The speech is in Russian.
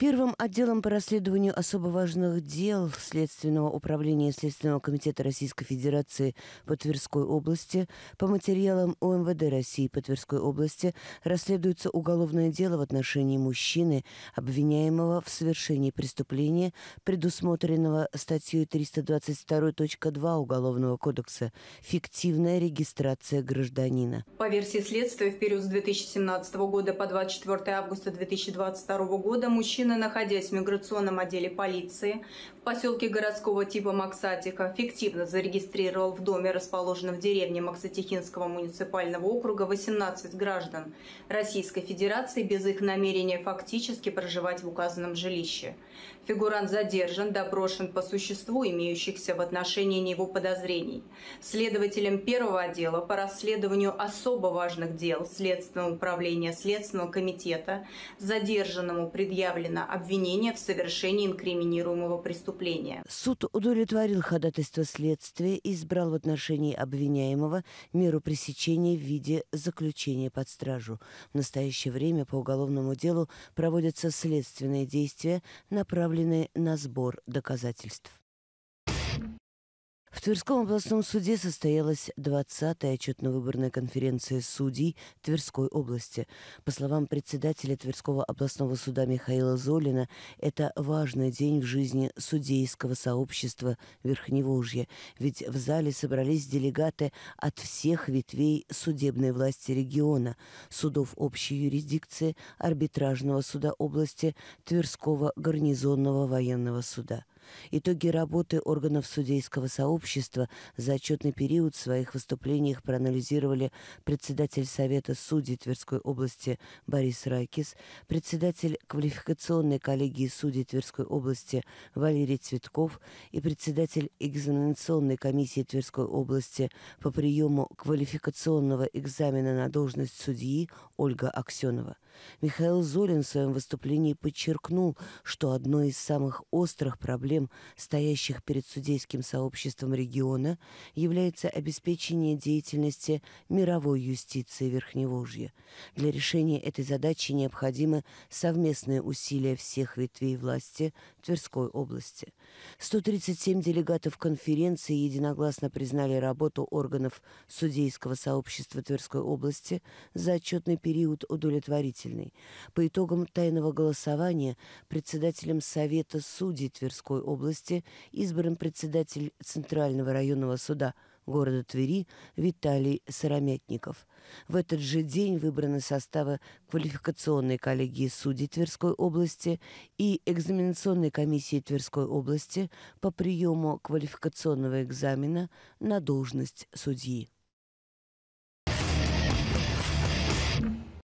Первым отделом по расследованию особо важных дел Следственного управления Следственного комитета Российской Федерации по Тверской области по материалам ОМВД России по Тверской области расследуется уголовное дело в отношении мужчины, обвиняемого в совершении преступления, предусмотренного статьей 322.2 Уголовного кодекса «Фиктивная регистрация гражданина». По версии следствия, в период с 2017 года по 24 августа 2022 года мужчина женщина, находясь в миграционном отделе полиции в поселке городского типа Максатика, фиктивно зарегистрировал в доме, расположенном в деревне Максатихинского муниципального округа, 18 граждан Российской Федерации без их намерения фактически проживать в указанном жилище. Фигурант задержан, допрошен по существу имеющихся в отношении него подозрений. Следователем первого отдела по расследованию особо важных дел Следственного управления Следственного комитета задержанному предъявлено предъявлено обвинение в совершении инкриминируемого преступления. Суд удовлетворил ходатайство следствия и избрал в отношении обвиняемого меру пресечения в виде заключения под стражу. В настоящее время по уголовному делу проводятся следственные действия, направленные на сбор доказательств. В Тверском областном суде состоялась 20-я отчетно-выборная конференция судей Тверской области. По словам председателя Тверского областного суда Михаила Золина, это важный день в жизни судейского сообщества Верхневолжья, ведь в зале собрались делегаты от всех ветвей судебной власти региона, судов общей юрисдикции, арбитражного суда области, Тверского гарнизонного военного суда. Итоги работы органов судейского сообщества за отчетный период в своих выступлениях проанализировали председатель Совета судей Тверской области Борис Ракис, председатель квалификационной коллегии судей Тверской области Валерий Цветков и председатель экзаменационной комиссии Тверской области по приему квалификационного экзамена на должность судьи Ольга Аксенова. Михаил Золин в своем выступлении подчеркнул, что одной из самых острых проблем целям, стоящих перед судейским сообществом региона, является обеспечение деятельности мировой юстиции Верхневожья. Для решения этой задачи необходимы совместные усилия всех ветвей власти Тверской области. 137 делегатов конференции единогласно признали работу органов судейского сообщества Тверской области за отчетный период удовлетворительной. По итогам тайного голосования председателем Совета судей Тверской Тверской области избран председатель Центрального районного суда города Твери Виталий Сыромятников. В этот же день выбраны составы квалификационной коллегии судей Тверской области и экзаменационной комиссии Тверской области по приему квалификационного экзамена на должность судьи.